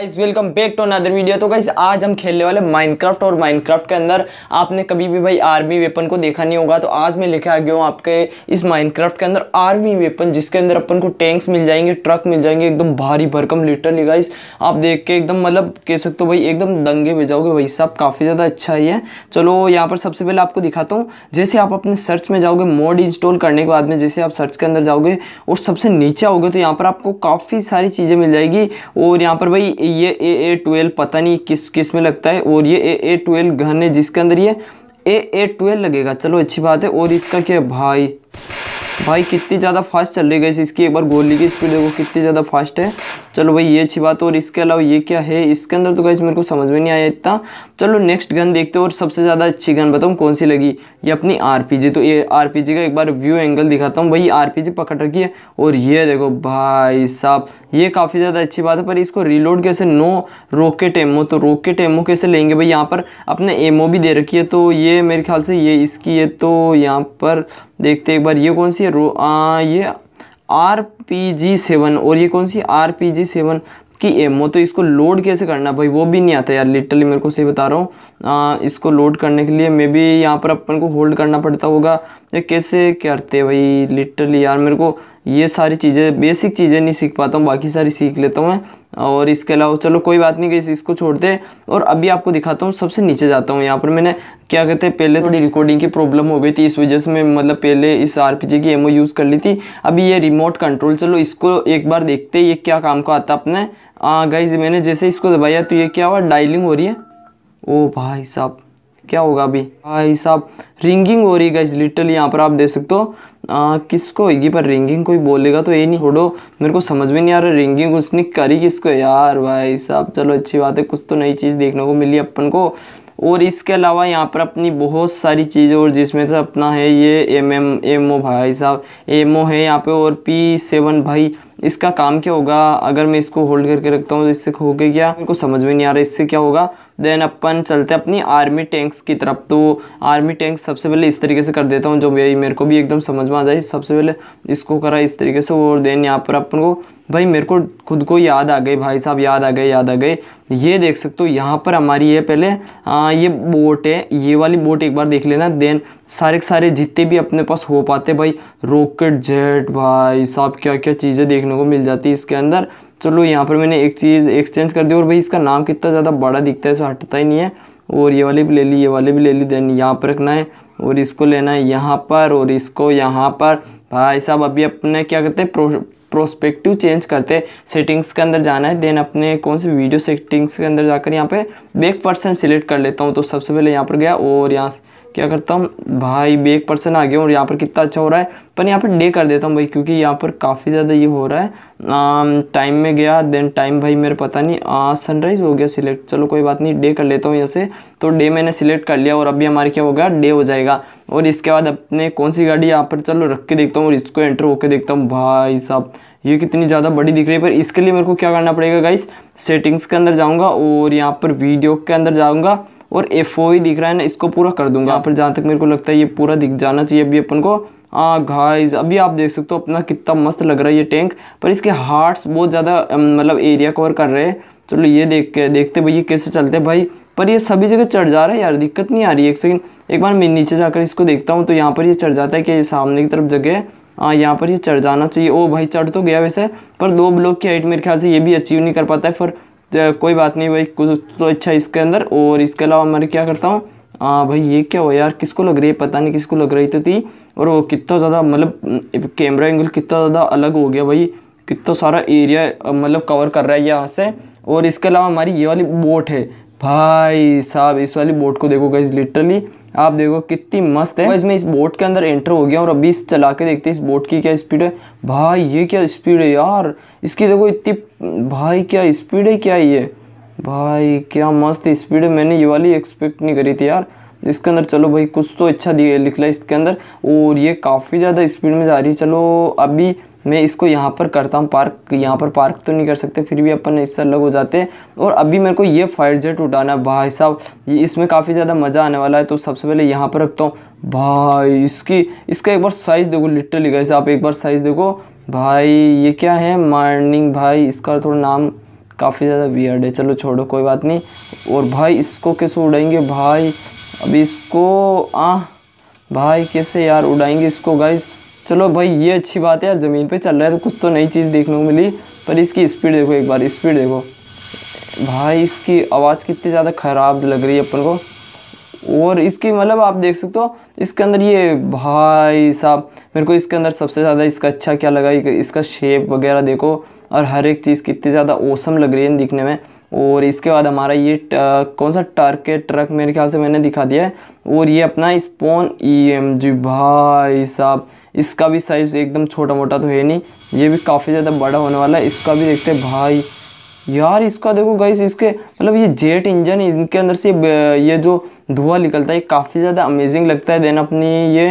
guys welcome back to another video तो guys आज हम खेलने वाले माइनक्राफ्ट और माइनक्राफ्ट के अंदर आपने कभी भी भाई आर्मी वेपन को देखा नहीं होगा तो आज मैं लेके आ गया हूँ आपके इस माइनक्राफ्ट के अंदर आर्मी वेपन जिसके अंदर अपन को टैंक्स मिल जाएंगे ट्रक मिल जाएंगे एकदम भारी भरकम लिटरली गाइस आप देख के एकदम मतलब कह सकते हो भाई एकदम दंगे बजाओगे भाई साहब काफ़ी ज़्यादा अच्छा ही है चलो यहाँ पर सबसे पहले आपको दिखाता हूँ जैसे आप अपने सर्च में जाओगे मोड इंस्टॉल करने के बाद में जैसे आप सर्च के अंदर जाओगे और सबसे नीचे आओगे तो यहाँ पर आपको काफ़ी सारी चीज़ें मिल जाएगी और यहाँ पर भाई ये ए ए ट्वेल्व पता नहीं किस किस में लगता है और ये ए ए ट्वेल्व घन है जिसके अंदर ये ए ए ट्वेल्व लगेगा चलो अच्छी बात है और इसका क्या भाई भाई कितनी ज़्यादा फास्ट चल रही है इसकी एक बार गोली की स्पीड देखो कितनी ज़्यादा फास्ट है चलो भाई ये अच्छी बात और इसके अलावा ये क्या है इसके अंदर तो गाइज मेरे को समझ में नहीं आया इतना चलो नेक्स्ट गन देखते हो और सबसे ज़्यादा अच्छी गन बताऊँ कौन सी लगी ये अपनी आर तो ये आर का एक बार व्यू एंगल दिखाता हूँ भाई आर पकड़ रखी है और ये देखो भाई साहब ये काफ़ी ज़्यादा अच्छी बात है पर इसको रिलोड कैसे नो रॉकेट एमओ तो रॉकेट एमओ कैसे लेंगे भाई यहाँ पर अपने एमओ भी दे रखी है तो ये मेरे ख्याल से ये इसकी है तो यहाँ पर देखते एक बार ये कौन सी है रो आ, ये आर पी जी सेवन और ये कौन सी आर पी जी सेवन की एमओ तो इसको लोड कैसे करना भाई वो भी नहीं आता यार लिटरली मेरे को सही बता रहा हूँ इसको लोड करने के लिए मे बी यहाँ पर अपन को होल्ड करना पड़ता होगा ये कैसे करते भाई लिटरली यार मेरे को ये सारी चीज़ें बेसिक चीज़ें नहीं सीख पाता हूँ बाकी सारी सीख लेता हूँ मैं और इसके अलावा चलो कोई बात नहीं गई इसको छोड़ते और अभी आपको दिखाता हूँ सबसे नीचे जाता हूँ यहाँ पर मैंने क्या कहते हैं पहले थोड़ी रिकॉर्डिंग की प्रॉब्लम हो गई थी इस वजह से मैं मतलब पहले इस आर की एमओ यूज़ कर ली थी अभी ये रिमोट कंट्रोल चलो इसको एक बार देखते ये क्या काम का आता अपने गई मैंने जैसे इसको दबाया तो ये क्या हुआ डायलिंग हो रही है ओ भाई साहब क्या होगा अभी भाई साहब रिंगिंग हो रही है इस लिटल यहाँ पर आप देख सकते हो आ, किसको होगी पर रिंगिंग कोई बोलेगा तो ये नहीं छोड़ो मेरे को समझ में नहीं आ रहा रिंगिंग उसने करी किसको यार भाई साहब चलो अच्छी बात है कुछ तो नई चीज़ देखने को मिली अपन को और इसके अलावा यहाँ पर अपनी बहुत सारी चीज़ें और जिसमें से अपना है ये एम एम एम ओ भाई साहब एम ओ है यहाँ पे और पी सेवन भाई इसका काम क्या होगा अगर मैं इसको होल्ड करके रखता हूँ तो इससे गया क्या मेरे को समझ में नहीं आ रहा इससे क्या होगा देन अपन चलते अपनी आर्मी टैंक्स की तरफ तो आर्मी टैंक्स सबसे पहले इस तरीके से कर देता हूँ जो भाई मेरे को भी एकदम समझ में आ जाए सबसे पहले इसको करा इस तरीके से और देन यहाँ पर अपन को भाई मेरे को खुद को याद आ गई भाई साहब याद आ गए याद आ गए ये देख सकते हो यहाँ पर हमारी ये पहले आ, ये बोट है ये वाली बोट एक बार देख लेना देन सारे के सारे जितने भी अपने पास हो पाते भाई रॉकेट जेट भाई साहब क्या क्या चीज़ें देखने को मिल जाती है इसके अंदर चलो यहाँ पर मैंने एक चीज़ एक्सचेंज कर दी और भाई इसका नाम कितना ज़्यादा बड़ा दिखता है ऐसा हटता ही नहीं है और ये वाले भी ले ली ये वाले भी ले ली देन यहाँ पर रखना है और इसको लेना है यहाँ पर और इसको यहाँ पर भाई साहब अभी अपने क्या करते हैं प्रो, प्रोस्पेक्टिव चेंज करते हैं सेटिंग्स के अंदर जाना है देन अपने कौन से वीडियो सेटिंग्स के अंदर जाकर यहाँ पे बेक पर्सन सिलेक्ट कर लेता हूँ तो सबसे पहले यहाँ पर गया और यहाँ क्या करता हूँ भाई भी एक पर्सन आ गया और यहाँ पर कितना अच्छा हो रहा है पर यहाँ पर डे कर देता हूँ भाई क्योंकि यहाँ पर काफ़ी ज़्यादा ये हो रहा है टाइम में गया देन टाइम भाई मेरे पता नहीं सनराइज़ हो गया सिलेक्ट चलो कोई बात नहीं डे कर लेता हूँ यहाँ से तो डे मैंने सिलेक्ट कर लिया और अभी हमारे क्या होगा डे हो जाएगा और इसके बाद अपने कौन सी गाड़ी यहाँ पर चलो रख के देखता हूँ और इसको एंटर होकर देखता हूँ भाई साहब ये कितनी ज़्यादा बड़ी दिख रही है पर इसके लिए मेरे को क्या करना पड़ेगा गाइस सेटिंग्स के अंदर जाऊँगा और यहाँ पर वीडियो के अंदर जाऊँगा और एफ ओ ही दिख रहा है ना इसको पूरा कर दूंगा यहाँ पर जहाँ तक मेरे को लगता है ये पूरा दिख जाना चाहिए अभी अपन को हाँ घाइज अभी आप देख सकते हो अपना कितना मस्त लग रहा है ये टैंक पर इसके हार्ट्स बहुत ज़्यादा मतलब एरिया कवर कर रहे हैं चलो ये देख के देखते भाई ये कैसे चलते हैं भाई पर ये सभी जगह चढ़ जा रहा है यार दिक्कत नहीं आ रही है एक सेकंड एक बार मैं नीचे जाकर इसको देखता हूँ तो यहाँ पर ये चढ़ जाता है कि ये सामने की तरफ जगह है हाँ यहाँ पर ये चढ़ जाना चाहिए ओ भाई चढ़ तो गया वैसे पर दो ब्लॉक की हाइट मेरे ख्याल से ये भी अचीव नहीं कर पाता है फिर कोई बात नहीं भाई कुछ तो अच्छा इसके अंदर और इसके अलावा मैं क्या करता हूँ हाँ भाई ये क्या हुआ यार किसको लग रही है पता नहीं किसको लग रही तो थी और वो कितना ज़्यादा मतलब कैमरा एंगल कितना ज़्यादा अलग हो गया भाई कितना सारा एरिया मतलब कवर कर रहा है यहाँ से और इसके अलावा हमारी ये वाली बोट है भाई साहब इस वाली बोट को देखो गई लिटरली आप देखो कितनी मस्त है इसमें इस बोट के अंदर एंटर हो गया और अभी इस चला के देखते हैं इस बोट की क्या स्पीड है भाई ये क्या स्पीड है यार इसकी देखो इतनी भाई क्या स्पीड है क्या ये भाई क्या मस्त स्पीड है मैंने ये वाली एक्सपेक्ट नहीं करी थी यार इसके अंदर चलो भाई कुछ तो अच्छा दिया निकला इसके अंदर और ये काफ़ी ज़्यादा स्पीड में जा रही है चलो अभी मैं इसको यहाँ पर करता हूँ पार्क यहाँ पर पार्क तो नहीं कर सकते फिर भी अपन इससे अलग हो जाते और अभी मेरे को ये फायर जेट उठाना है भाई साहब इसमें काफ़ी ज़्यादा मज़ा आने वाला है तो सबसे पहले यहाँ पर रखता हूँ भाई इसकी इसका एक बार साइज़ देखो लिटरली गैसे आप एक बार साइज़ देखो भाई ये क्या है मार्निंग भाई इसका थोड़ा नाम काफ़ी ज़्यादा वियर्ड है चलो छोड़ो कोई बात नहीं और भाई इसको कैसे उड़ाएंगे भाई अभी इसको आ भाई कैसे यार उड़ाएंगे इसको गाइज़ चलो भाई ये अच्छी बात है यार ज़मीन पे चल रहा है तो कुछ तो नई चीज़ देखने को मिली पर इसकी स्पीड देखो एक बार स्पीड देखो भाई इसकी आवाज़ कितनी ज़्यादा ख़राब लग रही है अपन को और इसकी मतलब आप देख सकते हो इसके अंदर ये भाई साहब मेरे को इसके अंदर सबसे ज़्यादा इसका अच्छा क्या लगा इसका शेप वगैरह देखो और हर एक चीज़ कितनी ज़्यादा ओसम लग रही है दिखने में और इसके बाद हमारा ये कौन सा टारगेट ट्रक मेरे ख्याल से मैंने दिखा दिया है और ये अपना स्पोन ई एम जी भाई साहब इसका भी साइज़ एकदम छोटा मोटा तो है नहीं ये भी काफ़ी ज़्यादा बड़ा होने वाला है इसका भी देखते हैं भाई यार इसका देखो गाइस इसके मतलब ये जेट इंजन इनके अंदर से ये जो धुआं निकलता है काफ़ी ज़्यादा अमेजिंग लगता है देन अपनी ये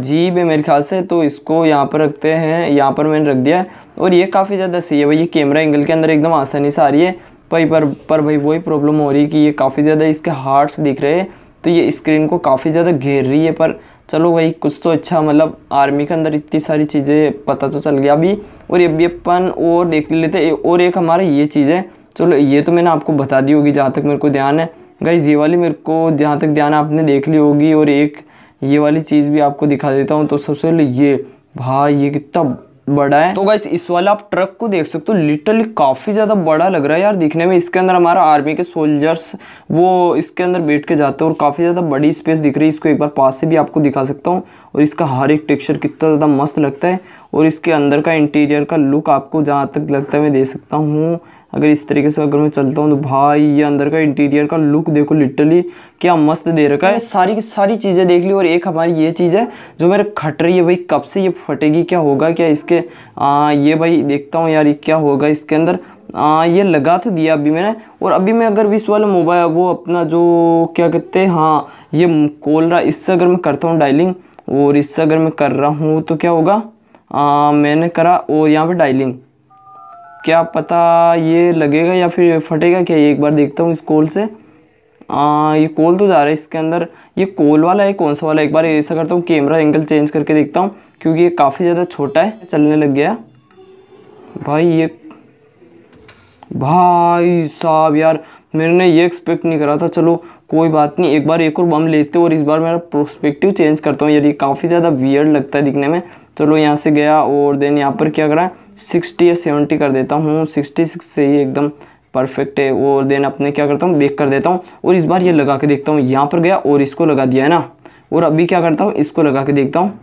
जीप है मेरे ख्याल से तो इसको यहाँ पर रखते हैं यहाँ पर मैंने रख दिया है और ये काफ़ी ज़्यादा सही है भाई ये कैमरा एंगल के अंदर एकदम आसानी से आ रही है भाई पर पर भाई वही प्रॉब्लम हो रही है कि ये काफ़ी ज़्यादा इसके हार्ट्स दिख रहे हैं तो ये स्क्रीन को काफ़ी ज़्यादा घेर रही है पर चलो भाई कुछ तो अच्छा मतलब आर्मी के अंदर इतनी सारी चीज़ें पता तो चल गया अभी और ये भी अपन और देख लेते और एक हमारा ये चीज़ है चलो ये तो मैंने आपको बता दी होगी जहाँ तक मेरे को ध्यान है गाइज ये वाली मेरे को जहाँ तक ध्यान आपने देख ली होगी और एक ये वाली चीज़ भी आपको दिखा देता हूँ तो सबसे पहले ये भाई ये कितना बड़ा है तो गाइस इस वाला आप ट्रक को देख सकते हो लिटरली काफ़ी ज़्यादा बड़ा लग रहा है यार दिखने में इसके अंदर हमारा आर्मी के सोल्जर्स वो इसके अंदर बैठ के जाते हैं और काफ़ी ज़्यादा बड़ी स्पेस दिख रही है इसको एक बार पास से भी आपको दिखा सकता हूँ और इसका हर एक टेक्सचर कितना ज़्यादा मस्त लगता है और इसके अंदर का इंटीरियर का लुक आपको जहाँ तक लगता है मैं दे सकता हूँ अगर इस तरीके से अगर मैं चलता हूँ तो भाई ये अंदर का इंटीरियर का लुक देखो लिटरली क्या मस्त दे रखा है सारी की सारी चीज़ें देख ली और एक हमारी ये चीज़ है जो मेरे खट रही है भाई कब से ये फटेगी क्या होगा क्या इसके आ, ये भाई देखता हूँ यार क्या होगा इसके अंदर आ, ये लगा तो दिया अभी मैंने और अभी मैं अगर इस वाला मोबाइल वो अपना जो क्या कहते हैं हाँ ये कोल रहा इससे अगर मैं करता हूँ डायलिंग और इससे अगर मैं कर रहा हूँ तो क्या होगा आ, मैंने करा और यहाँ पर डायलिंग क्या पता ये लगेगा या फिर फटेगा क्या ये एक बार देखता हूँ इस कॉल से आ, ये कोल तो जा रहा है इसके अंदर ये कॉल वाला है कौन सा वाला एक बार ऐसा करता हूँ कैमरा एंगल चेंज करके देखता हूँ क्योंकि ये काफ़ी ज़्यादा छोटा है चलने लग गया भाई ये भाई साहब यार मैंने ये एक्सपेक्ट नहीं करा था चलो कोई बात नहीं एक बार एक और बम लेते और इस बार मेरा प्रोस्पेक्टिव चेंज करता हूँ यार ये काफ़ी ज़्यादा वियर्ड लगता है दिखने में चलो यहाँ से गया और देन यहाँ पर क्या करा सिक्सटी या सेवेंटी कर देता हूँ सिक्सटी सिक्स से ही एकदम परफेक्ट है और देन अपने क्या करता हूँ बेक कर देता हूँ और इस बार ये लगा के देखता हूँ यहाँ पर गया और इसको लगा दिया है ना और अभी क्या करता हूँ इसको लगा के देखता हूँ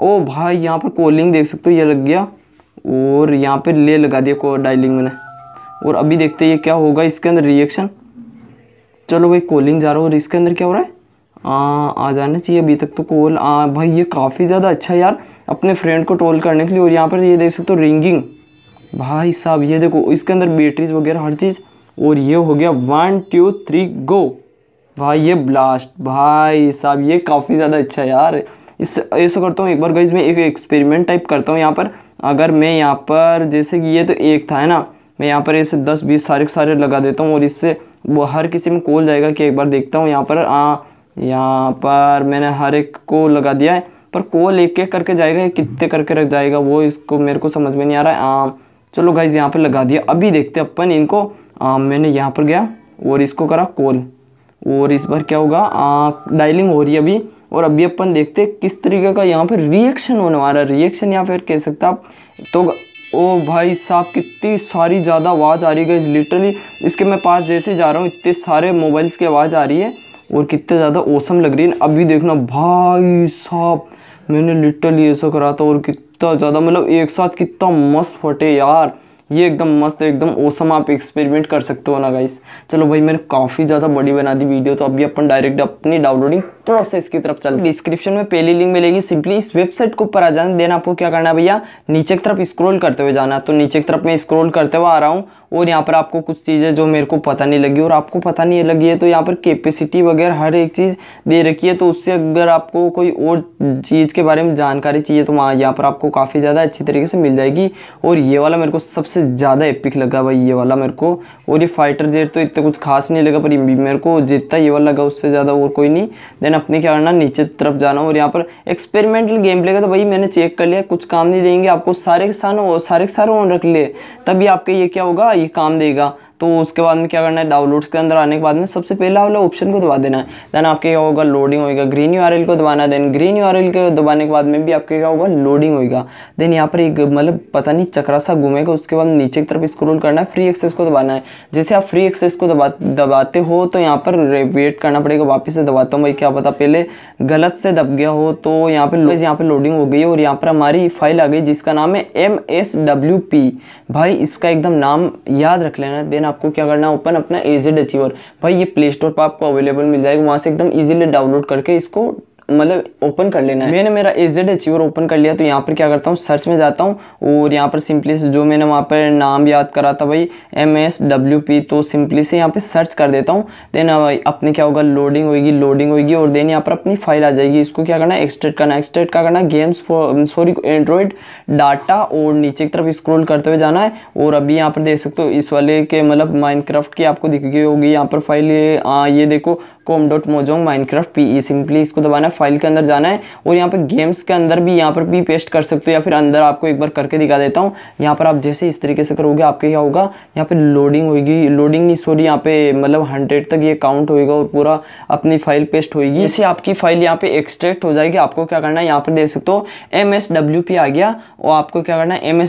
ओ भाई यहाँ पर कॉलिंग देख सकते हो ये लग गया और यहाँ पर ले लगा दिया को डायलिंग मैंने और अभी देखते ये क्या होगा इसके अंदर रिएक्शन चलो भाई कॉलिंग जा रहा हो और इसके अंदर क्या हो रहा है आ, आ जाना चाहिए अभी तक तो कॉल आ भाई ये काफ़ी ज़्यादा अच्छा यार अपने फ्रेंड को टोल करने के लिए और यहाँ पर ये देख सकते हो रिंगिंग भाई साहब ये देखो इसके अंदर बैटरीज वगैरह हर चीज़ और ये हो गया वन टू थ्री गो भाई ये ब्लास्ट भाई साहब ये काफ़ी ज़्यादा अच्छा यार इस ऐसा करता हूँ एक बार गाइज मैं एक एक्सपेरिमेंट टाइप करता हूँ यहाँ पर अगर मैं यहाँ पर जैसे कि ये तो एक था है ना मैं यहाँ पर ऐसे दस बीस सारे सारे लगा देता हूँ और इससे वो हर किसी में कॉल जाएगा कि एक बार देखता हूँ यहाँ पर आ, यहाँ पर मैंने हर एक को लगा दिया है पर कोल एक एक करके जाएगा कितने करके रख जाएगा वो इसको मेरे को समझ में नहीं आ रहा है आम चलो गाइज यहाँ पर लगा दिया अभी देखते अपन इनको आम मैंने यहाँ पर गया और इसको करा कोल और इस बार क्या होगा डायलिंग हो रही है अभी और अभी अपन देखते हैं किस तरीके का यहाँ पर रिएक्शन होने वाला है रिएक्शन या फिर कह सकते आप तो ओ भाई साहब कितनी सारी ज़्यादा आवाज़ आ रही है लिटरली इसके मैं पास जैसे जा रहा हूँ इतने सारे मोबाइल्स की आवाज़ आ रही है और कितने ज़्यादा ओसम लग रही है अभी देखना भाई साहब मैंने ये सो करा था और कितना ज़्यादा मतलब एक साथ कितना मस्त फटे यार ये एकदम मस्त एकदम ओसम आप एक्सपेरिमेंट कर सकते हो ना गाइस चलो भाई मैंने काफ़ी ज़्यादा बड़ी बना दी वीडियो तो अभी अपन डायरेक्ट अपनी डाउनलोडिंग प्रोसेस की तरफ चलते डिस्क्रिप्शन में पहली लिंक मिलेगी सिंपली इस वेबसाइट को ऊपर आ जाने देना आपको क्या करना है भैया नीचे की तरफ स्क्रोल करते हुए जाना तो नीचे की तरफ मैं स्क्रोल करते हुए आ रहा हूँ और यहाँ पर आपको कुछ चीज़ें जो मेरे को पता नहीं लगी और आपको पता नहीं लगी है तो यहाँ पर कैपेसिटी वगैरह हर एक चीज़ दे रखी है तो उससे अगर आपको कोई और चीज़ के बारे में जानकारी चाहिए तो वहाँ यहाँ पर आपको काफ़ी ज़्यादा अच्छी तरीके से मिल जाएगी और ये वाला मेरे को सबसे ज़्यादा एपिक लगा भाई ये वाला मेरे को और ये फाइटर जेट तो इतना कुछ खास नहीं लगा पर मेरे को जितना ये वाला लगा उससे ज़्यादा और कोई नहीं देन अपने क्या करना नीचे तरफ जाना और यहाँ पर एक्सपेरिमेंटल गेम प्ले का तो भाई मैंने चेक कर लिया कुछ काम नहीं देंगे आपको सारे के सारे सारे के सारे ऑन रख लिए तभी आपके ये क्या होगा ये काम देगा तो उसके बाद में क्या करना है डाउनलोड्स के अंदर आने के बाद में सबसे पहला वाला ऑप्शन को दबा देना है देन आपके क्या होगा लोडिंग होगा ग्रीन यू को दबाना है देन ग्रीन यू के दबाने के बाद में भी आपके क्या होगा लोडिंग होगा देन यहाँ पर एक मतलब पता नहीं चक्रा सा घूमेगा उसके बाद नीचे की तरफ स्क्रोल करना है फ्री एक्सेस को दबाना है जैसे आप फ्री एक्सेस को दबा दबाते हो तो यहाँ पर वेट करना पड़ेगा वापस से दबाता हूँ भाई क्या पता पहले गलत से दब गया हो तो यहाँ पर यहाँ पर लोडिंग हो गई और यहाँ पर हमारी फाइल आ गई जिसका नाम है एम भाई इसका एकदम नाम याद रख लेना देन आपको क्या करना है ओपन अपना एजेड अचीवर e भाई ये प्ले स्टोर पर आपको अवेलेबल मिल जाएगा वहाँ से एकदम ईजिली डाउनलोड करके इसको मतलब ओपन कर लेना है मैंने मेरा एजेड अचीवर ओपन कर लिया तो यहाँ पर क्या करता हूँ सर्च में जाता हूँ और यहाँ पर सिंपली से जो मैंने वहाँ पर नाम याद करा था भाई एम एस डब्ल्यू पी तो सिंपली से यहाँ पर सर्च कर देता हूँ देन अपने क्या होगा लोडिंग होगी लोडिंग होगी और देन यहाँ पर अपनी फाइल आ जाएगी इसको क्या करना है एक्सट्रेट करना एक्सट्रेट क्या करना गेम्स सॉरी एंड्रॉयड डाटा और नीचे की तरफ स्क्रोल करते हुए जाना है और अभी यहाँ पर देख सकते हो इस वाले के मतलब माइनक्राफ्ट की आपको दिख गई होगी यहाँ पर फाइल ये देखो com dot Mojang Minecraft P simply इसको दबाना फाइल के अंदर जाना है और यहाँ पर गेम्स के अंदर भी यहाँ पर भी पेस्ट कर सकते हो या फिर अंदर आपको एक बार करके दिखा देता हूँ यहाँ पर आप जैसे इस तरीके से करोगे आपके क्या होगा यहाँ पर लोडिंग होगी लोडिंग नहीं सॉरी यहाँ पे मतलब हंड्रेड तक ये काउंट होगा और पूरा अपनी फाइल पेस्ट होगी जैसे आपकी फाइल यहाँ पे एक्सट्रैक्ट हो जाएगी आपको क्या करना है यहाँ पर दे सकते हो एम आ गया और आपको क्या करना है एम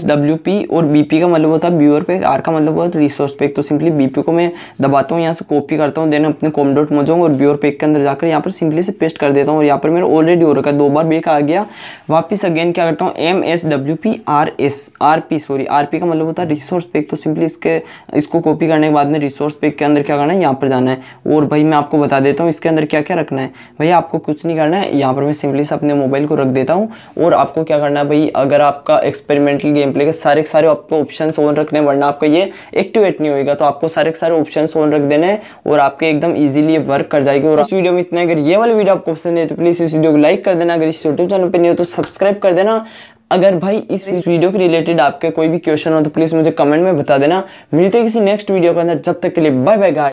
और बी का मतलब होता है व्यूअर पे आर का मतलब होता है रिसोर्स पे तो सिंपली बी को मैं दबाता हूँ यहाँ से कॉपी करता हूँ देन अपने कॉम डॉट मोजाऊँ और व्यूअर पैक के अंदर जाकर यहाँ पर सिंपली से पेस्ट कर देता हूँ और यहाँ पर मेरा ऑलरेडी हो रखा है दो बार बेक आ गया वापस अगेन क्या करता हूँ M S W P R S R P sorry R P का मतलब होता है रिसोर्स पेक तो सिंपली इसके इसको कॉपी करने के बाद में रिसोर्स पेक के अंदर क्या करना है यहाँ पर जाना है और भाई मैं आपको बता देता हूँ इसके अंदर क्या क्या रखना है भाई आपको कुछ नहीं करना है यहाँ पर मैं सिंपली से अपने मोबाइल को रख देता हूँ और आपको क्या करना है भाई अगर आपका एक्सपेरिमेंटल गेम प्ले के सारे सारे आपको ऑप्शन ऑन रखने वरना आपका ये एक्टिवेट नहीं होगा तो आपको सारे सारे ऑप्शन ऑन रख देने और आपके एकदम ईजिली वर्क कर जाएगी और इस वीडियो में इतना अगर ये वाली वीडियो आपको पसंद है तो प्लीज़ इस वीडियो को लाइक कर देना अगर इस यूट्यूब चैनल पर नहीं हो तो सब्सक्राइब कर देना अगर भाई इस वीडियो के रिलेटेड आपके कोई भी क्वेश्चन हो तो प्लीज़ मुझे कमेंट में बता देना मिलते हैं किसी नेक्स्ट वीडियो के अंदर जब तक के लिए बाय बाय गाय